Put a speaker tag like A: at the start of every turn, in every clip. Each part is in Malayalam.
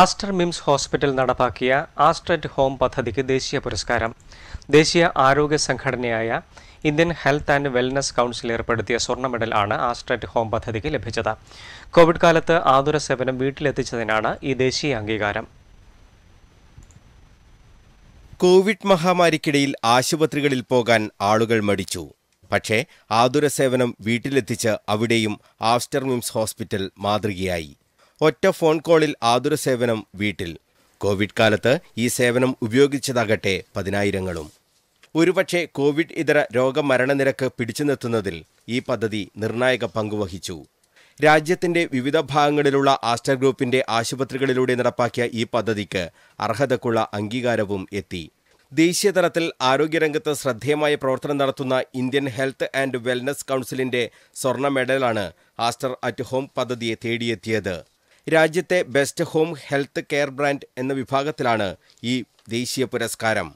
A: ആസ്റ്റർ മിംസ് ഹോസ്പിറ്റൽ നടപ്പാക്കിയ ആസ്റ്ററ്റ് ഹോം പദ്ധതിക്ക് ദേശീയ പുരസ്കാരം ദേശീയ ആരോഗ്യ സംഘടനയായ Indian health and wellness council ഏർപ്പെടുത്തിയ സ്വർണ്ണ മെഡൽ ആണ് ആസ്ട്രറ്റ് ഹോം പദ്ധതിക്ക് ലഭിച്ചത് കോവിഡ് കാലത്ത് ആതുര സേവനം വീട്ടിലെത്തിച്ചതിനാണ് ഈ ദേശീയ അംഗീകാരം
B: കോവിഡ് മഹാമാരിക്കിടയിൽ ആശുപത്രികളിൽ പോകാൻ ആളുകൾ മടിച്ചു പക്ഷേ ആതുര സേവനം വീട്ടിലെത്തിച്ച് അവിടെയും ആസ്റ്റർ മിംസ് ഹോസ്പിറ്റൽ മാതൃകയായി ഒറ്റ ഫോൺ കോളിൽ ആതുര സേവനം വീട്ടിൽ കോവിഡ് കാലത്ത് ഈ സേവനം ഉപയോഗിച്ചതാകട്ടെ പതിനായിരങ്ങളും ഒരുപക്ഷെ കോവിഡ് ഇതര രോഗമരണനിരക്ക് പിടിച്ചു നിർത്തുന്നതിൽ ഈ പദ്ധതി നിർണായക പങ്കുവഹിച്ചു രാജ്യത്തിന്റെ വിവിധ ഭാഗങ്ങളിലുള്ള ആസ്റ്റർ ഗ്രൂപ്പിന്റെ ആശുപത്രികളിലൂടെ നടപ്പാക്കിയ ഈ പദ്ധതിക്ക് അർഹതക്കുള്ള അംഗീകാരവും എത്തി ദേശീയതലത്തിൽ ആരോഗ്യരംഗത്ത് ശ്രദ്ധേയമായ പ്രവർത്തനം നടത്തുന്ന ഇന്ത്യൻ ഹെൽത്ത് ആൻഡ് വെൽനസ് കൗൺസിലിന്റെ സ്വർണ്ണ മെഡലാണ് ആസ്റ്റർ അറ്റ് ഹോം പദ്ധതിയെ തേടിയെത്തിയത് രാജ്യത്തെ best home health care brand എന്ന വിഭാഗത്തിലാണ് ഈ ദേശീയ പുരസ്കാരം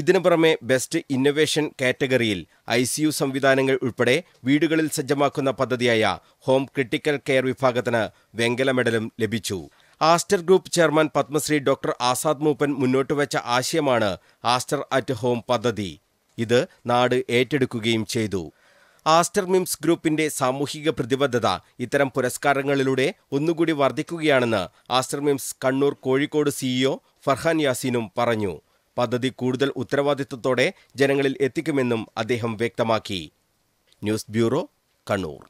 B: ഇതിനു പുറമെ ബെസ്റ്റ് ഇന്നൊവേഷൻ കാറ്റഗറിയിൽ ഐ സി യു സംവിധാനങ്ങൾ ഉൾപ്പെടെ വീടുകളിൽ സജ്ജമാക്കുന്ന പദ്ധതിയായ ഹോം ക്രിട്ടിക്കൽ കെയർ വിഭാഗത്തിന് വെങ്കല മെഡലും ലഭിച്ചു Aster group chairman Padmashri doctor Azad Moopen മുന്നോട്ട് വെച്ച ആശയമാണ് ആസ്റ്റർ അറ്റ് ഹോം പദ്ധതി ഇത് നാട് ഏറ്റെടുക്കുകയും ചെയ്തു ആസ്റ്റർ മിംസ് ഗ്രൂപ്പിന്റെ സാമൂഹിക പ്രതിബദ്ധത ഇത്തരം പുരസ്കാരങ്ങളിലൂടെ ഒന്നുകൂടി വർദ്ധിക്കുകയാണെന്ന് ആസ്റ്റർ മിംസ് കണ്ണൂർ കോഴിക്കോട് സിഇഒ e ഫർഹാൻ യാസീനും പറഞ്ഞു പദ്ധതി കൂടുതൽ ഉത്തരവാദിത്വത്തോടെ ജനങ്ങളിൽ എത്തിക്കുമെന്നും അദ്ദേഹം വ്യക്തമാക്കി ന്യൂസ് ബ്യൂറോ കണ്ണൂർ